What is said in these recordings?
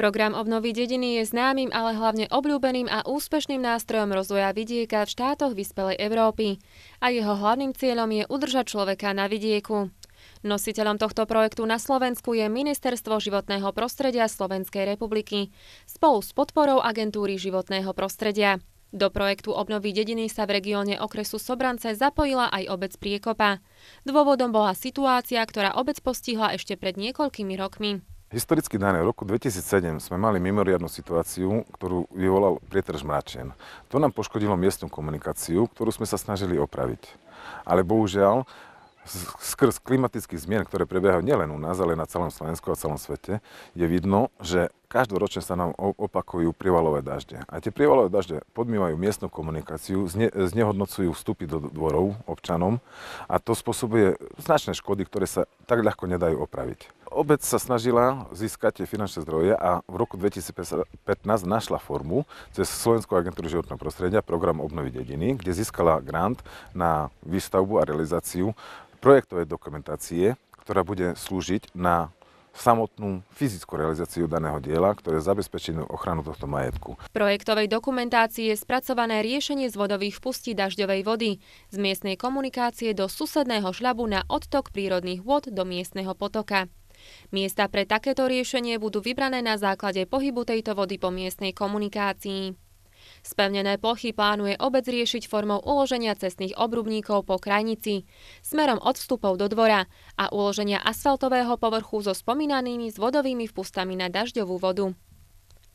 Program obnovy dediny je známym, ale hlavne obľúbeným a úspešným nástrojom rozvoja vidieka v štátoch vyspelej Európy a jeho hlavným cieľom je udržať človeka na vidieku. Nositeľom tohto projektu na Slovensku je Ministerstvo životného prostredia Slovenskej republiky spolu s podporou agentúry životného prostredia. Do projektu obnovy dediny sa v regióne okresu Sobrance zapojila aj obec Priekopa. Dôvodom bola situácia, ktorá obec postihla ešte pred niekoľkými rokmi. Historicky dané, v roku 2007 sme mali mimoriadnu situáciu, ktorú vyvolal prietrž mračien. To nám poškodilo miestnu komunikáciu, ktorú sme sa snažili opraviť. Ale bohužiaľ, skrz klimatických zmien, ktoré prebiehajú nielen u nás, ale na celom Slovensku a celom svete, je vidno, že Každoročne sa nám opakujú privalové dažde. A tie prívalové dažde podmývajú miestnu komunikáciu, zne, znehodnocujú vstupy do dvorov občanom a to spôsobuje značné škody, ktoré sa tak ľahko nedajú opraviť. Obec sa snažila získať tie finančné zdroje a v roku 2015 našla formu cez Slovenskú agentúru životného prostredia program obnovy dediny, kde získala grant na výstavbu a realizáciu projektovej dokumentácie, ktorá bude slúžiť na samotnú fyzickú realizáciu daného diela, ktoré zabezpečenú ochranu tohto majetku. V projektovej dokumentácii je spracované riešenie z vodových vpustí dažďovej vody z miestnej komunikácie do susedného šľabu na odtok prírodných vod do miestneho potoka. Miesta pre takéto riešenie budú vybrané na základe pohybu tejto vody po miestnej komunikácii. Spevnené plochy plánuje obec riešiť formou uloženia cestných obrubníkov po krajnici, smerom od vstupov do dvora a uloženia asfaltového povrchu so spomínanými zvodovými vpustami na dažďovú vodu.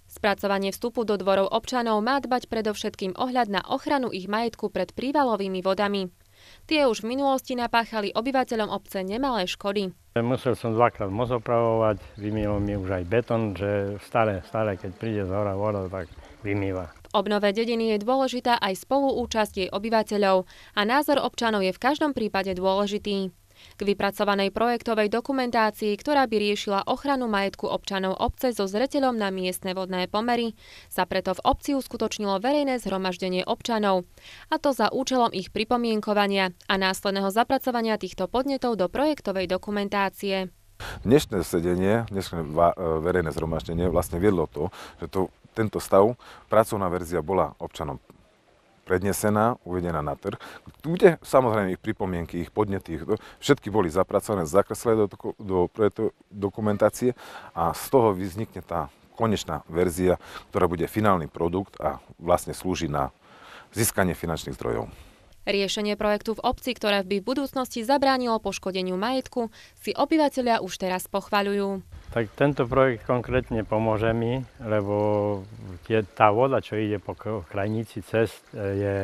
Spracovanie vstupu do dvorov občanov má dbať predovšetkým ohľad na ochranu ich majetku pred prívalovými vodami. Tie už v minulosti napáchali obyvateľom obce nemalé škody. Musel som dvakrát moc opravovať, vymýval mi už aj betón, že stále, staré, keď príde z hora voda, tak vymýva obnove dediny je dôležitá aj spoluúčasť jej obyvateľov a názor občanov je v každom prípade dôležitý. K vypracovanej projektovej dokumentácii, ktorá by riešila ochranu majetku občanov obce so zreteľom na miestne vodné pomery, sa preto v obci uskutočnilo verejné zhromaždenie občanov, a to za účelom ich pripomienkovania a následného zapracovania týchto podnetov do projektovej dokumentácie. Dnešné sedenie, dnešné e, verejné zhromaždenie vlastne viedlo to, že to, tento stav, pracovná verzia bola občanom prednesená, uvedená na trh, kde samozrejme ich pripomienky, ich podnety, ich, všetky boli zapracované, zakreslené do, do, do dokumentácie a z toho vznikne tá konečná verzia, ktorá bude finálny produkt a vlastne slúži na získanie finančných zdrojov. Riešenie projektu v obci, ktoré by v budúcnosti zabránilo poškodeniu majetku, si obyvateľia už teraz pochvaľujú. Tak tento projekt konkrétne pomôže mi, lebo tie, tá voda, čo ide po krajnici cest, e, je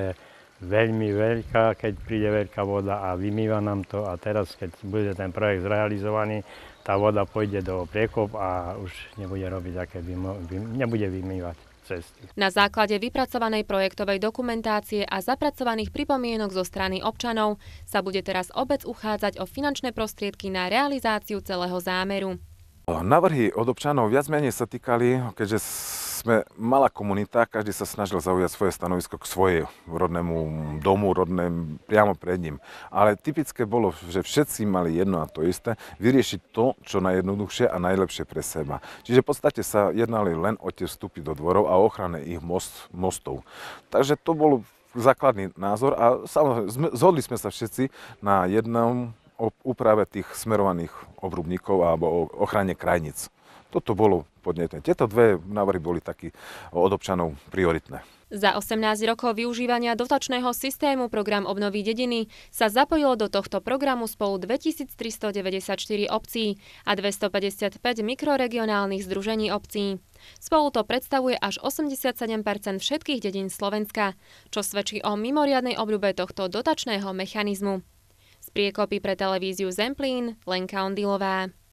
veľmi veľká, keď príde veľká voda a vymýva nám to a teraz, keď bude ten projekt zrealizovaný, tá voda pôjde do priekop a už nebude robiť, aké vymo- vym- nebude vymývať cesty. Na základe vypracovanej projektovej dokumentácie a zapracovaných pripomienok zo strany občanov sa bude teraz obec uchádzať o finančné prostriedky na realizáciu celého zámeru. Navrhy od občanov viac menej sa týkali, keďže sme malá komunita, každý sa snažil zaujať svoje stanovisko k svojej rodnému domu, rodnému, priamo pred ním. Ale typické bolo, že všetci mali jedno a to isté, vyriešiť to, čo najjednoduchšie a najlepšie pre seba. Čiže v podstate sa jednali len o tie vstupy do dvorov a ochrane ich most, mostov. Takže to bol základný názor a samozrejme, zhodli sme sa všetci na jednom úprave tých smerovaných obrubníkov alebo ochrane krajnic. Toto bolo podnetné. Tieto dve návrhy boli takí od občanov prioritné. Za 18 rokov využívania dotačného systému program obnovy dediny sa zapojilo do tohto programu spolu 2394 obcí a 255 mikroregionálnych združení obcí. Spolu to predstavuje až 87 všetkých dedín Slovenska, čo svedčí o mimoriadnej obľube tohto dotačného mechanizmu. Z priekopy pre televíziu Zemplín Lenka Ondilová.